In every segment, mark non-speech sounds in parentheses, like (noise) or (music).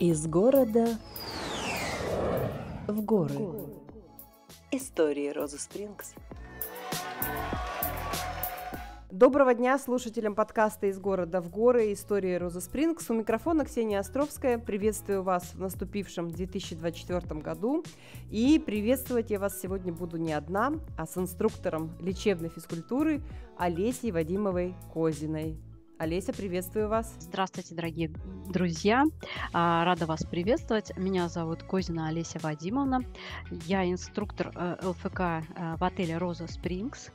Из города в горы. Истории Розы Спрингс. Доброго дня слушателям подкаста «Из города в горы. Истории Розы Спрингс». У микрофона Ксения Островская. Приветствую вас в наступившем 2024 году. И приветствовать я вас сегодня буду не одна, а с инструктором лечебной физкультуры Олесей Вадимовой Козиной. Олеся, приветствую вас. Здравствуйте, дорогие друзья. А, рада вас приветствовать. Меня зовут Козина Олеся Вадимовна. Я инструктор э, ЛФК э, в отеле «Роза Спрингс»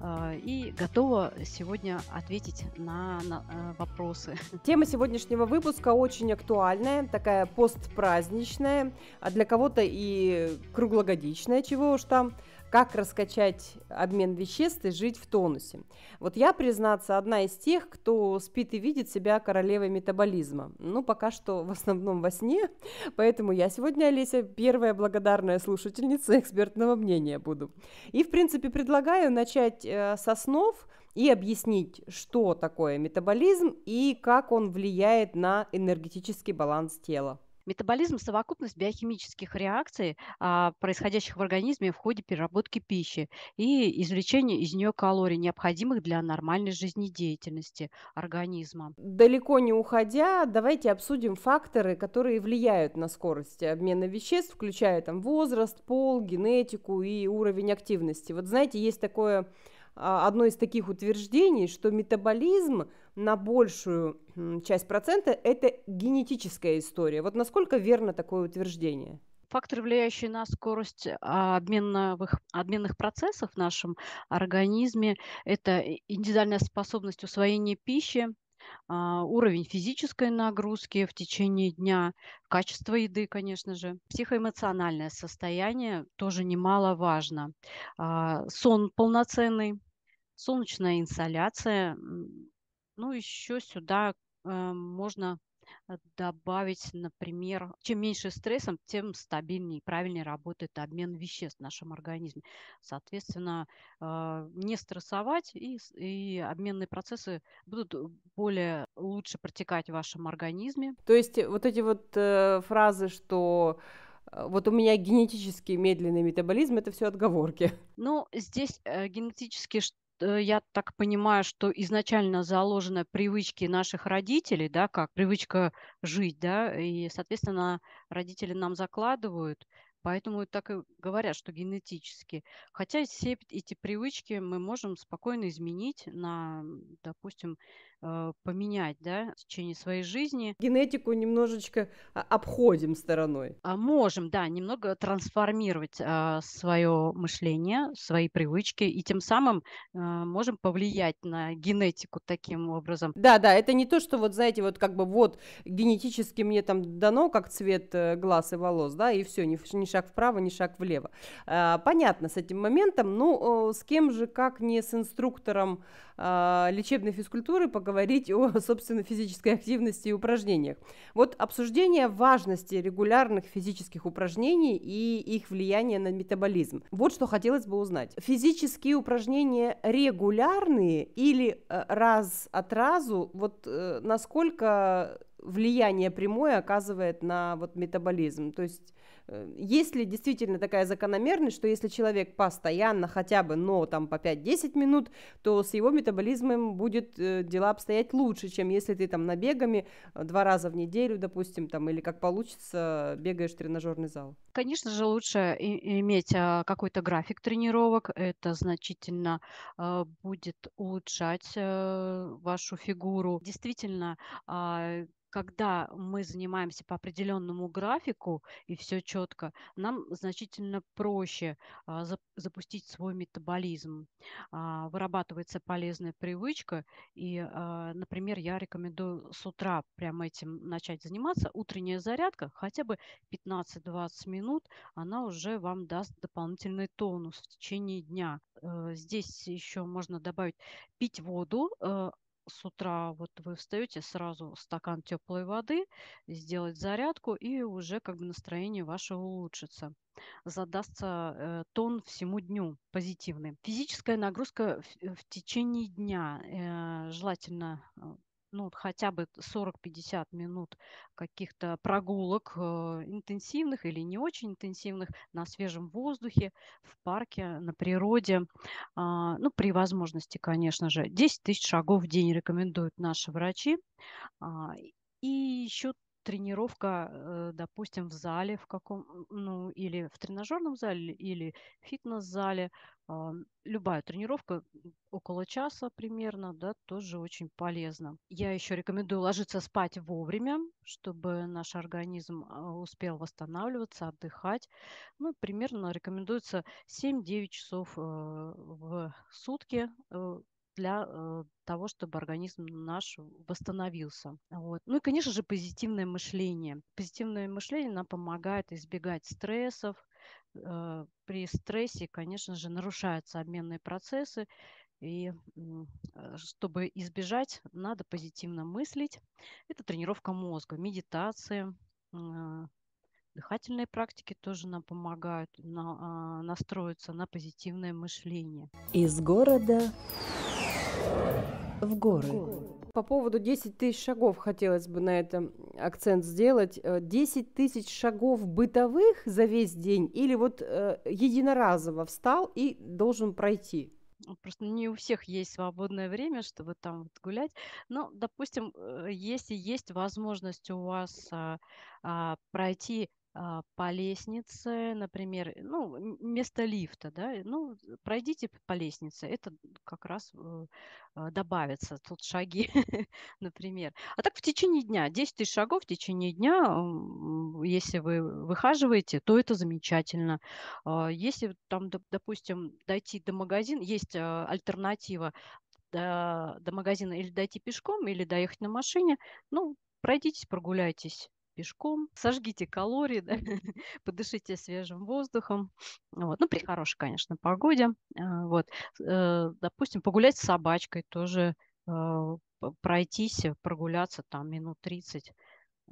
а, и готова сегодня ответить на, на э, вопросы. Тема сегодняшнего выпуска очень актуальная, такая постпраздничная, а для кого-то и круглогодичная, чего уж там как раскачать обмен веществ и жить в тонусе. Вот я, признаться, одна из тех, кто спит и видит себя королевой метаболизма. Ну, пока что в основном во сне, поэтому я сегодня, Олеся, первая благодарная слушательница экспертного мнения буду. И, в принципе, предлагаю начать э, со снов и объяснить, что такое метаболизм и как он влияет на энергетический баланс тела. Метаболизм – совокупность биохимических реакций, а, происходящих в организме в ходе переработки пищи и извлечения из нее калорий, необходимых для нормальной жизнедеятельности организма. Далеко не уходя, давайте обсудим факторы, которые влияют на скорость обмена веществ, включая там возраст, пол, генетику и уровень активности. Вот знаете, есть такое а, одно из таких утверждений, что метаболизм на большую часть процента – это генетическая история. Вот насколько верно такое утверждение? факторы, влияющие на скорость а, обменных, обменных процессов в нашем организме, это индивидуальная способность усвоения пищи, а, уровень физической нагрузки в течение дня, качество еды, конечно же, психоэмоциональное состояние тоже немаловажно, сон полноценный, солнечная инсоляция. Ну, еще сюда э, можно э, добавить, например, чем меньше стрессом, тем стабильнее и правильнее работает обмен веществ в нашем организме. Соответственно, э, не стрессовать, и, и обменные процессы будут более лучше протекать в вашем организме. То есть вот эти вот э, фразы, что вот у меня генетически медленный метаболизм, это все отговорки. Ну, здесь э, генетически Э, я так понимаю, что изначально заложены привычки наших родителей, да, как привычка жить, да, и, соответственно, родители нам закладывают, поэтому так и говорят, что генетически. Хотя все эти привычки мы можем спокойно изменить на, допустим, Э, поменять, да, в течение своей жизни. Генетику немножечко а, обходим стороной. А можем, да, немного трансформировать а, свое мышление, свои привычки, и тем самым а, можем повлиять на генетику таким образом. Да, да, это не то, что вот, знаете, вот как бы вот генетически мне там дано, как цвет э, глаз и волос, да, и все, ни, ни шаг вправо, ни шаг влево. понятно с этим моментом, ну, с кем же, как не с инструктором а, лечебной физкультуры поговорить о, (laughs) собственно, физической активности и упражнениях. Вот обсуждение важности регулярных физических упражнений и их влияния на метаболизм. Вот что хотелось бы узнать. Физические упражнения регулярные или э, раз от разу, вот э, насколько влияние прямое оказывает на вот метаболизм? То есть Э, есть ли действительно такая закономерность, что если человек постоянно хотя бы, но там по 5-10 минут, то с его метаболизмом будет э, дела обстоять лучше, чем если ты там набегами э, два раза в неделю, допустим, там, или как получится, бегаешь в тренажерный зал? Конечно же, лучше иметь а, какой-то график тренировок, это значительно а, будет улучшать вашу фигуру. Действительно, а, когда мы занимаемся по определенному графику и все четко, нам значительно проще а, за, запустить свой метаболизм. А, вырабатывается полезная привычка. И, а, например, я рекомендую с утра прям этим начать заниматься. Утренняя зарядка, хотя бы 15-20 минут, она уже вам даст дополнительный тонус в течение дня. Э, здесь еще можно добавить пить воду, э, с утра вот вы встаете, сразу стакан теплой воды, сделать зарядку, и уже как бы настроение ваше улучшится. Задастся э, тон всему дню позитивный. Физическая нагрузка в, э, в течение дня э, желательно э, ну, хотя бы 40-50 минут каких-то прогулок э, интенсивных или не очень интенсивных на свежем воздухе, в парке, на природе. А, ну, при возможности, конечно же, 10 тысяч шагов в день рекомендуют наши врачи. А, и еще тренировка, э, допустим, в зале в каком, ну, или в тренажерном зале, или в фитнес-зале. А, любая тренировка около часа примерно, да, тоже очень полезна. Я еще рекомендую ложиться спать вовремя, чтобы наш организм а, успел восстанавливаться, отдыхать. Ну, примерно рекомендуется 7-9 часов э, в сутки э, для э, того, чтобы организм наш восстановился. Вот. Ну и, конечно же, позитивное мышление. Позитивное мышление нам помогает избегать стрессов. Э, при стрессе, конечно же, нарушаются обменные процессы, и э, чтобы избежать, надо позитивно мыслить. Это тренировка мозга, медитация, дыхательные практики тоже нам помогают на, а, настроиться на позитивное мышление. Из города в горы. По поводу 10 тысяч шагов хотелось бы на этом акцент сделать. 10 э, тысяч шагов бытовых за весь день или вот э, единоразово встал и должен пройти? Ну, просто не у всех есть свободное время, чтобы там вот гулять. Но, допустим, э, если есть возможность у вас а, а, пройти а, по лестнице, например, э, ну, вместо лифта, да, ну, пройдите по лестнице, это как раз э, а, добавится, тут шаги, (laughs) например. А так в течение дня, 10 тысяч шагов в течение дня, если вы выхаживаете, то это замечательно. А, если там, допустим, дойти до магазина, есть альтернатива до, до магазина или дойти пешком, или доехать на машине, ну, пройдитесь, прогуляйтесь пешком, сожгите калории, да, (laughs) подышите свежим воздухом, вот, ну, при хорошей, конечно, погоде, а, вот, э, допустим, погулять с собачкой тоже э, пройтись, э, прогуляться там минут 30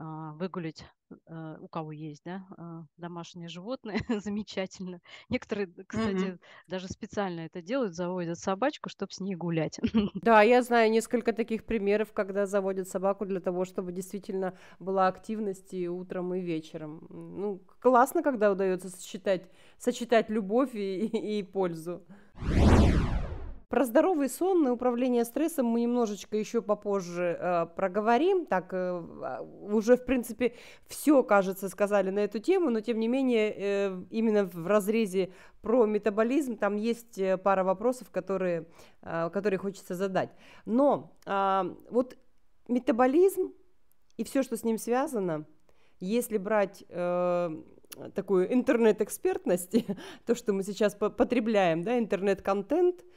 а, выгулить, э, у кого есть, да, а, домашние животные, (laughs) замечательно. Некоторые, кстати, угу. даже специально это делают, заводят собачку, чтобы с ней гулять. (laughs) Да, я знаю несколько таких примеров, когда заводят собаку для того, чтобы действительно была активность и утром, и вечером. Ну, классно, когда удается сочетать, сочетать любовь и, и пользу. Про здоровый сон и управление стрессом мы немножечко еще попозже э, проговорим. Так, э, а, уже, в принципе, все, кажется, сказали на эту тему, но, тем не менее, э, именно в разрезе про метаболизм там есть э, пара вопросов, которые, э, которые хочется задать. Но э, вот метаболизм и все, что с ним связано, если брать... Э, такую интернет-экспертность, (laughs) то, что мы сейчас потребляем, да, интернет-контент –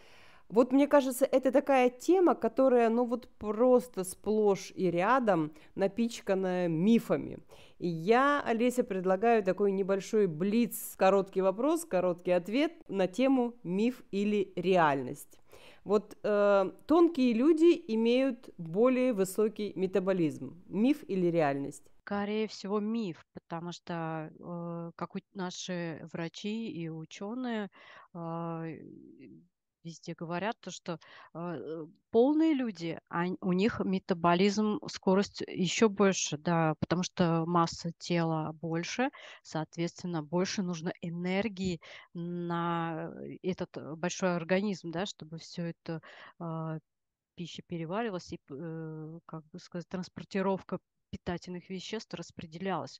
вот мне кажется, это такая тема, которая, ну вот просто сплошь и рядом напичкана мифами. И я, Олеся, предлагаю такой небольшой блиц, короткий вопрос, короткий ответ на тему миф или реальность. Вот э, тонкие люди имеют более высокий метаболизм. Миф или реальность? Скорее всего, миф, потому что, э, как у, наши врачи и ученые, э, везде говорят, то, что а, э, полные люди, они, у них метаболизм, скорость еще больше, да, потому что масса тела больше, соответственно, больше нужно энергии на э, этот э, большой организм, да, чтобы все это э, пища переваривалась и, э, как бы сказать, транспортировка питательных веществ распределялась.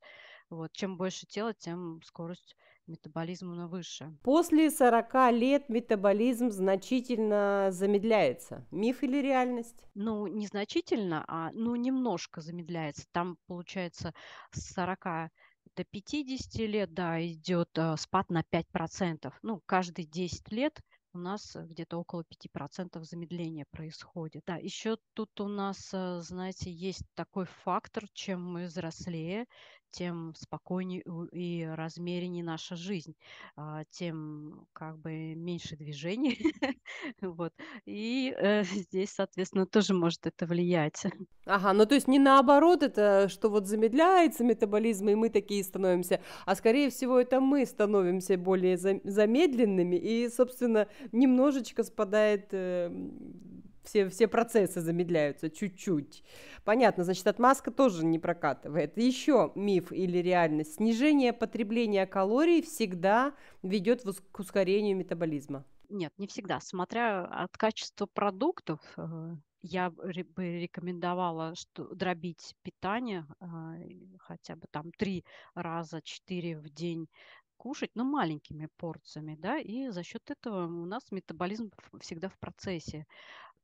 Вот, чем больше тела, тем скорость метаболизм на выше. После 40 лет метаболизм значительно замедляется. Миф или реальность? Ну, не значительно, а ну, немножко замедляется. Там, получается, с 40 до 50 лет, да, идет э, спад на 5%. Ну, каждые 10 лет у нас э, где-то около 5% замедления происходит. Да, еще тут у нас, э, знаете, есть такой фактор, чем мы взрослее, тем спокойнее и размереннее наша жизнь, а, тем как бы меньше движений. (laughs) вот. И э, здесь, соответственно, тоже может это влиять. Ага, ну то есть не наоборот это, что вот замедляется метаболизм, и мы такие становимся, а скорее всего это мы становимся более замедленными, и, собственно, немножечко спадает эм, все, все процессы замедляются чуть-чуть. Понятно, значит, отмазка тоже не прокатывает. Еще миф или реальность. Снижение потребления калорий всегда ведет к ускорению метаболизма. Нет, не всегда. Смотря от качества продуктов, э, я бы рекомендовала что, дробить питание э, хотя бы там три раза, четыре в день кушать, но ну, маленькими порциями, да, и за счет этого у нас метаболизм всегда в процессе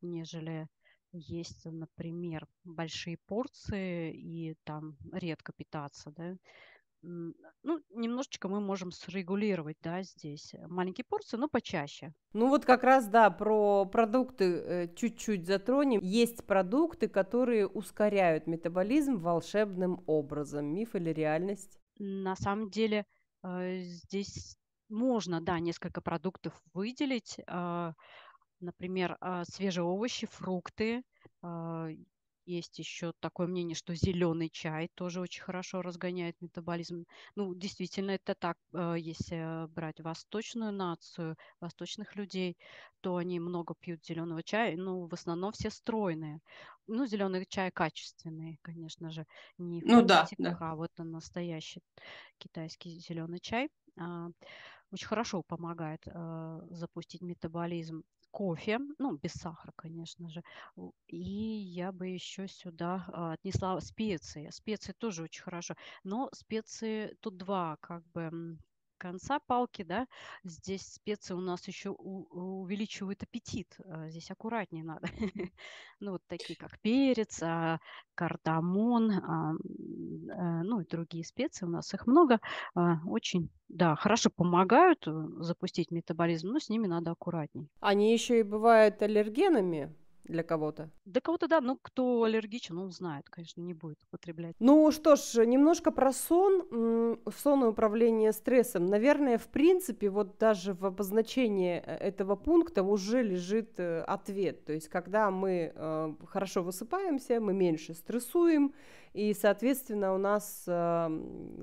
нежели есть, например, большие порции и там редко питаться, да, ну, немножечко мы можем срегулировать, да, здесь маленькие порции, но почаще. Ну вот как раз, да, про продукты э, чуть-чуть затронем. Есть продукты, которые ускоряют метаболизм волшебным образом. Миф или реальность? На самом деле э, здесь можно, да, несколько продуктов выделить. А, например, а, свежие овощи, фрукты. А, есть еще такое мнение, что зеленый чай тоже очень хорошо разгоняет метаболизм. Ну, действительно, это так. А, если брать восточную нацию, восточных людей, то они много пьют зеленого чая. Ну, в основном все стройные. Ну, зеленый чай качественный, конечно же, не ну, да, да. а вот настоящий китайский зеленый чай очень хорошо помогает э, запустить метаболизм кофе, ну, без сахара, конечно же. И я бы еще сюда а, отнесла специи. Специи тоже очень хорошо. Но специи, тут два как бы конца палки, да, здесь специи у нас еще у, увеличивают аппетит, а, здесь аккуратнее надо. (laughs) Ну, вот такие, как перец, а, кардамон, а, ну, и другие специи, у нас их много, очень, да, хорошо помогают э, запустить метаболизм, но с ними надо аккуратней. Они еще и бывают аллергенами, для кого-то? Для кого-то, да, ну, кто аллергичен, он знает, конечно, не будет употреблять. Ну что ж, немножко про сон, сон и управление стрессом. Наверное, в принципе, вот даже в обозначении э, этого пункта уже лежит э, ответ. То есть, когда мы э, хорошо высыпаемся, мы меньше стрессуем, и, соответственно, у нас э,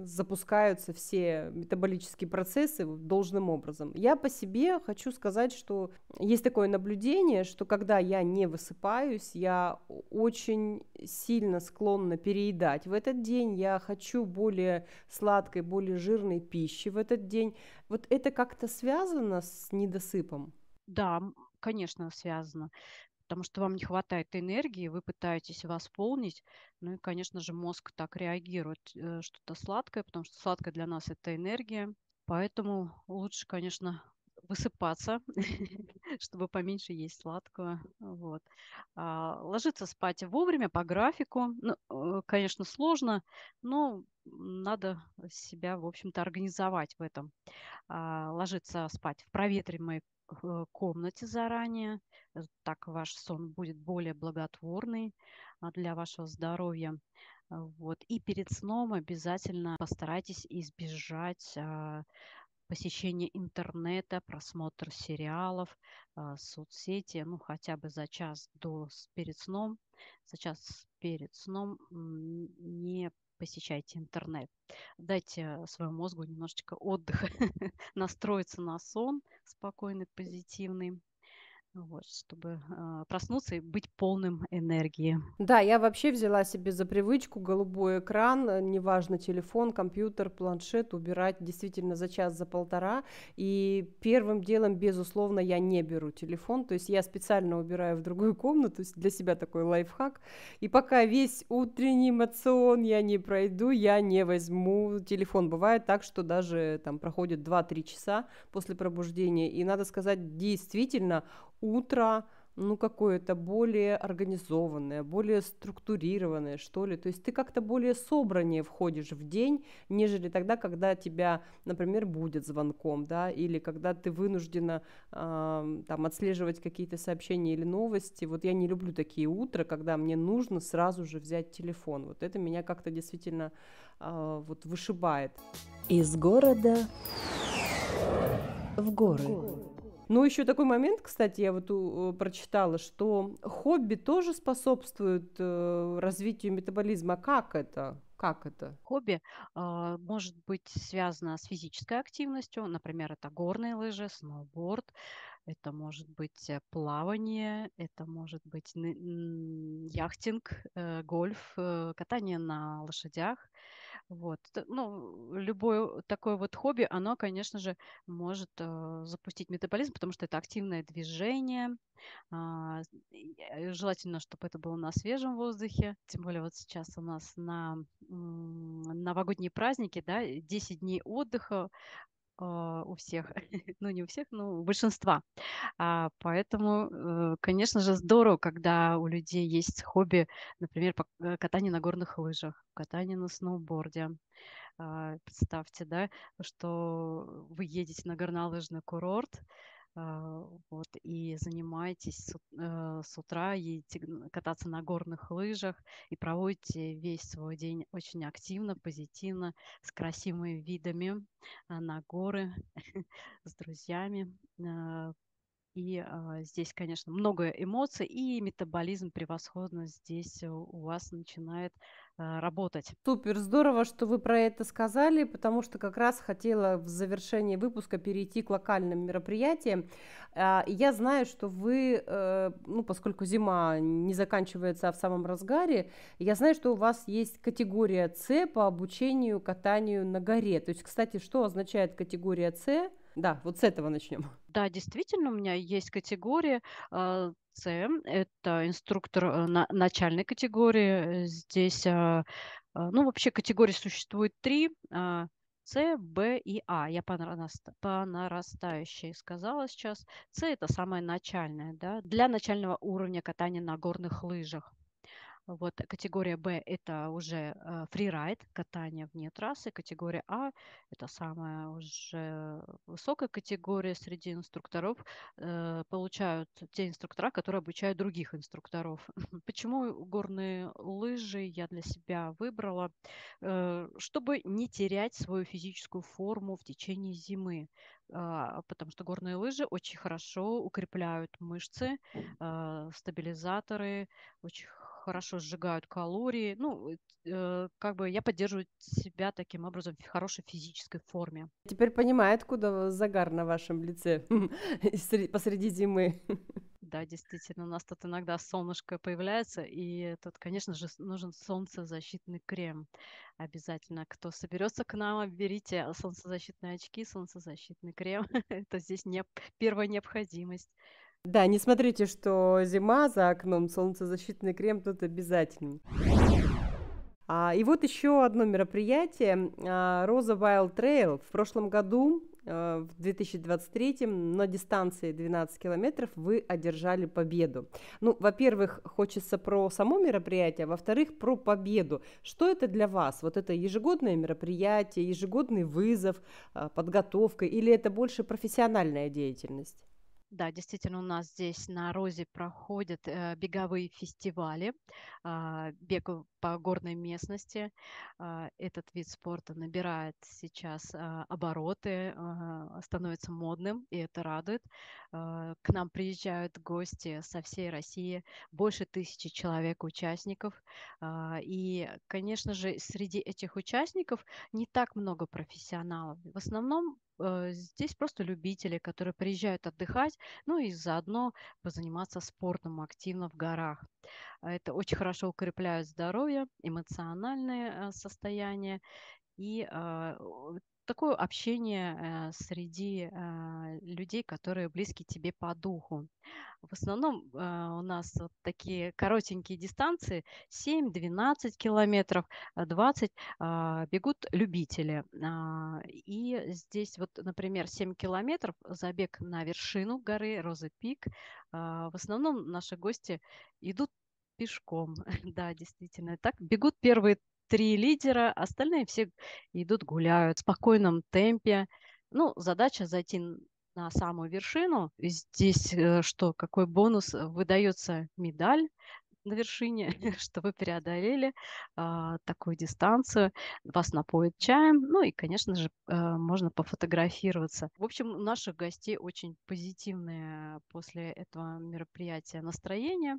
запускаются все метаболические процессы должным образом. Я по себе хочу сказать, что есть такое наблюдение, что когда я не высыпаюсь, я очень сильно склонна переедать. В этот день я хочу более сладкой, более жирной пищи в этот день. Вот это как-то связано с недосыпом? Да, конечно, связано потому что вам не хватает энергии, вы пытаетесь восполнить. Ну и, конечно же, мозг так реагирует, э, что-то сладкое, потому что сладкое для нас это энергия. Поэтому лучше, конечно, высыпаться, (laughs) чтобы поменьше есть сладкого. Вот. А, ложиться спать вовремя по графику. Ну, э, конечно, сложно, но надо себя, в общем-то, организовать в этом. А, ложиться спать в проветриваемой Э, комнате заранее. Э, так ваш сон будет более благотворный а, для вашего здоровья. Э, вот. И перед сном обязательно постарайтесь избежать а, посещения интернета, просмотр сериалов, а, соцсети, ну хотя бы за час до перед сном, за час перед сном не посещайте интернет. Дайте э, своему мозгу немножечко отдыха, (laughs) настроиться на сон спокойный, позитивный вот, чтобы э, проснуться и быть полным энергии. Да, я вообще взяла себе за привычку голубой экран, э, неважно телефон, компьютер, планшет, убирать действительно за час, за полтора. И первым делом, безусловно, я не беру телефон, то есть я специально убираю в другую комнату, то есть для себя такой лайфхак. И пока весь утренний мацион я не пройду, я не возьму телефон. Бывает так, что даже там проходит 2-3 часа после пробуждения, и надо сказать, действительно утро, ну, какое-то более организованное, более структурированное, что ли. То есть ты как-то более собраннее входишь в день, нежели тогда, когда тебя, например, будет звонком, да, или когда ты вынуждена э, там отслеживать какие-то сообщения или новости. Вот я не люблю такие утра, когда мне нужно сразу же взять телефон. Вот это меня как-то действительно э, вот вышибает. Из города в горы. В горы. Ну, еще такой момент, кстати, я вот прочитала, что хобби тоже способствует э, развитию метаболизма. А как это? Как это? Хобби а, может быть связано с физической активностью, например, это горные лыжи, сноуборд, это может быть э, плавание, это может быть яхтинг, э, гольф, катание на лошадях. Вот. Ну, любое такое вот хобби, оно, конечно же, может э, запустить метаболизм, потому что это активное движение. А, э, желательно, чтобы это было на свежем воздухе. Тем более вот сейчас у нас на э, новогодние праздники, да, 10 дней отдыха. А, у всех, (laughs) ну не у всех, но у большинства. А, поэтому, э, конечно же, здорово, когда у людей есть хобби, например, э, катание на горных лыжах, катание на сноуборде. А, представьте, да, что вы едете на горнолыжный курорт, а, вот, и занимаетесь э, с утра, едете кататься на горных лыжах и проводите весь свой день очень активно, позитивно, с красивыми видами а, на горы, (laughs) с друзьями. А. И здесь, конечно, много эмоций, и метаболизм превосходно здесь у вас начинает а, работать. Супер, здорово, что вы про это сказали, потому что как раз хотела в завершении выпуска перейти к локальным мероприятиям. А, я знаю, что вы, э, ну, поскольку зима не заканчивается, а в самом разгаре, я знаю, что у вас есть категория С по обучению катанию на горе. То есть, кстати, что означает категория С? Да, вот с этого начнем. Да, действительно, у меня есть категория. А, СЦ. Это инструктор э, на, начальной категории. Э, здесь, а, а, ну, вообще категорий существует три. А, С, Б и А. Я по, нараста, по нарастающей сказала сейчас. С – это самое начальное, да, для начального уровня катания на горных лыжах. Вот э, категория Б – это уже э, фрирайд, катание вне трассы. Категория А – это самая уже высокая категория среди инструкторов. Э, получают те инструктора, которые обучают других инструкторов. (laughs) Почему горные лыжи я для себя выбрала? Чтобы не терять свою физическую форму в течение зимы а, потому что горные лыжи очень хорошо укрепляют мышцы, стабилизаторы, очень хорошо сжигают калории. Ну, э, э, как бы я поддерживаю себя таким образом в хорошей физической форме. Теперь понимаю, откуда загар на вашем лице (laughs) посреди зимы. (laughs) Да, действительно, у нас тут иногда солнышко появляется, и тут, конечно же, нужен солнцезащитный крем. Обязательно, кто соберется к нам, берите солнцезащитные очки, солнцезащитный крем. (laughs) Это здесь не... первая необходимость. Да, не смотрите, что зима за окном, солнцезащитный крем тут обязательно. А, и вот еще одно мероприятие а, Роза Wild Trail. В прошлом году, а, в 2023, на дистанции 12 километров вы одержали победу. Ну, во-первых, хочется про само мероприятие, а во-вторых, про победу. Что это для вас? Вот это ежегодное мероприятие, ежегодный вызов, а, подготовка или это больше профессиональная деятельность? Да, действительно, у нас здесь на Розе проходят э, беговые фестивали, э, бег по горной местности. Э, этот вид спорта набирает сейчас э, обороты, э, становится модным, и это радует. Э, к нам приезжают гости со всей России, больше тысячи человек участников. Э, и, конечно же, среди этих участников не так много профессионалов. В основном Э, здесь просто любители, которые приезжают отдыхать, ну и заодно позаниматься спортом активно в горах. Это очень хорошо укрепляет здоровье, эмоциональное э, состояние и э, такое общение э, среди э, людей, которые близки тебе по духу. В основном э, у нас вот такие коротенькие дистанции 7-12 километров, 20 а, бегут любители. А, и здесь вот, например, 7 километров забег на вершину горы Розы Пик. А, в основном наши гости идут пешком, (laughs) да, действительно. Так бегут первые три лидера, остальные все идут гуляют в спокойном темпе. Ну, задача зайти на самую вершину. Здесь э, что, какой бонус? Э, выдается медаль на вершине, (laughs) что вы преодолели а, такую дистанцию, вас напоят чаем, ну и, конечно же, а, можно пофотографироваться. В общем, у наших гостей очень позитивное после этого мероприятия настроение,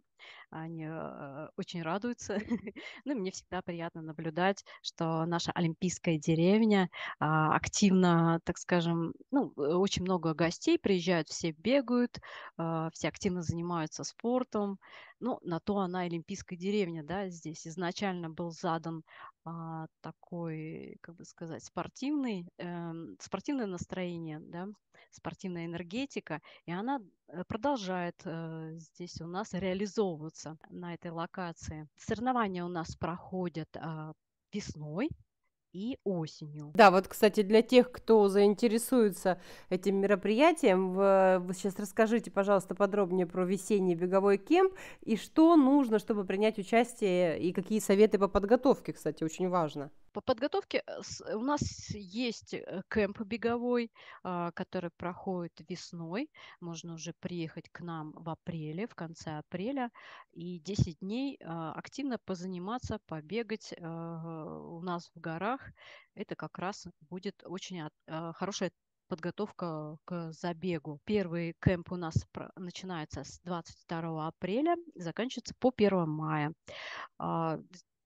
они а, очень радуются. (laughs) ну, мне всегда приятно наблюдать, что наша олимпийская деревня а, активно, так скажем, ну, э, очень много гостей приезжают, все бегают, а, все активно занимаются спортом, ну, на то она олимпийская деревня, да, здесь изначально был задан а, такой, как бы сказать, спортивный, э, спортивное настроение, да, спортивная энергетика, и она э, продолжает э, здесь у нас реализовываться на этой локации. Соревнования у нас проходят э, весной, и осенью. Да, вот, кстати, для тех, кто заинтересуется этим мероприятием, вы сейчас расскажите, пожалуйста, подробнее про весенний беговой кемп и что нужно, чтобы принять участие, и какие советы по подготовке, кстати, очень важно. По подготовке э, у нас есть э, кемп беговой, а, который проходит весной. Можно уже приехать к нам в апреле, в конце апреля, и 10 дней а, активно позаниматься, побегать а, у нас в горах, них, это как раз будет очень э, хорошая подготовка к забегу. Первый кемп у нас начинается с 22 апреля, заканчивается по 1 мая. А,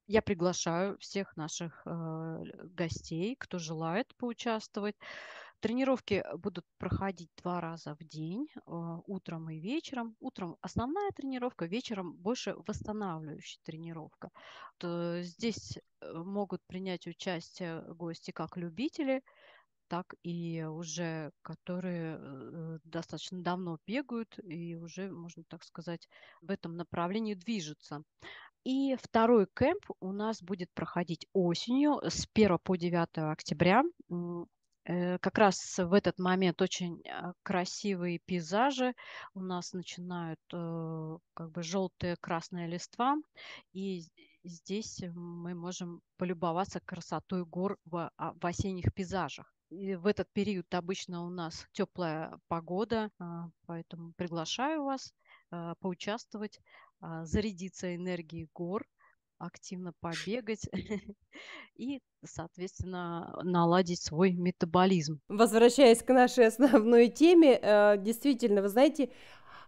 я приглашаю всех наших э, гостей, кто желает поучаствовать. Тренировки будут проходить два раза в день, э, утром и вечером. Утром основная тренировка, вечером больше восстанавливающая тренировка. То здесь э, могут принять участие гости как любители, так и уже, которые э, достаточно давно бегают и уже, можно так сказать, в этом направлении движутся. И второй кемп у нас будет проходить осенью с 1 по 9 октября. Э, как раз в этот момент очень а, красивые пейзажи. У нас начинают э, как бы желтые, красные листва. И здесь мы можем полюбоваться красотой гор в, а, в осенних пейзажах. И в этот период обычно у нас теплая погода, а, поэтому приглашаю вас поучаствовать, зарядиться энергией гор, активно побегать (laughs) и, соответственно, наладить свой метаболизм. Возвращаясь к нашей основной теме, э, действительно, вы знаете,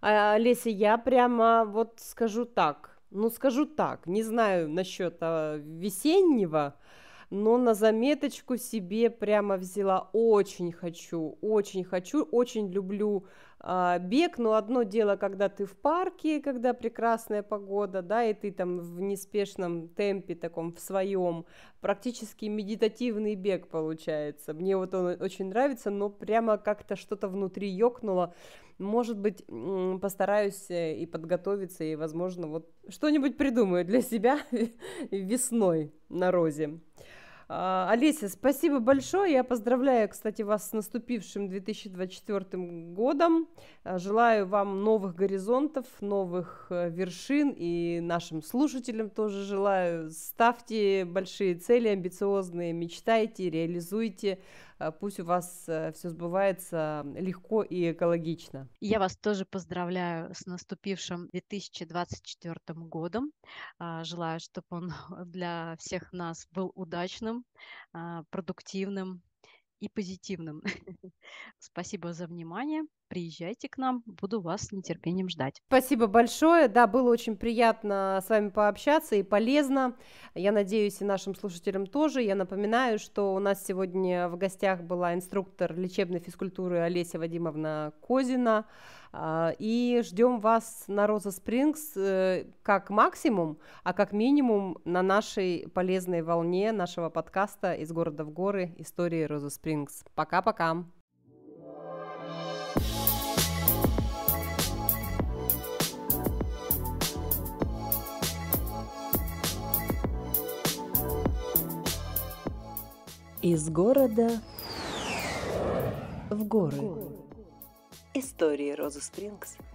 а, Леся, я прямо вот скажу так, ну скажу так, не знаю насчет а, весеннего, но на заметочку себе прямо взяла очень хочу, очень хочу, очень люблю а, бег, но одно дело, когда ты в парке, когда прекрасная погода, да, и ты там в неспешном темпе таком, в своем, практически медитативный бег получается. Мне вот он очень нравится, но прямо как-то что-то внутри ёкнуло. Может быть, постараюсь э, и подготовиться, и, возможно, вот что-нибудь придумаю для себя (laughs) весной на розе. А, Олеся, спасибо большое. Я поздравляю, кстати, вас с наступившим 2024 годом. А, желаю вам новых горизонтов, новых э, вершин и нашим слушателям тоже желаю. Ставьте большие цели, амбициозные, мечтайте, реализуйте. Э, пусть у вас э, все сбывается легко и экологично. Я вас тоже поздравляю с наступившим 2024 годом. А, желаю, чтобы он (laughs) для всех нас был удачным, а, продуктивным, и позитивным. (laughs) Спасибо за внимание. Приезжайте к нам, буду вас с нетерпением ждать. Спасибо большое. Да, было очень приятно с вами пообщаться и полезно. Я надеюсь, и нашим слушателям тоже. Я напоминаю, что у нас сегодня в гостях была инструктор лечебной физкультуры Олеся Вадимовна Козина. А, и ждем вас на Роза Спрингс э, как максимум, а как минимум на нашей полезной волне нашего подкаста из города в горы истории Роза Спрингс. Пока-пока! Из города в горы. Истории Розы Спрингс –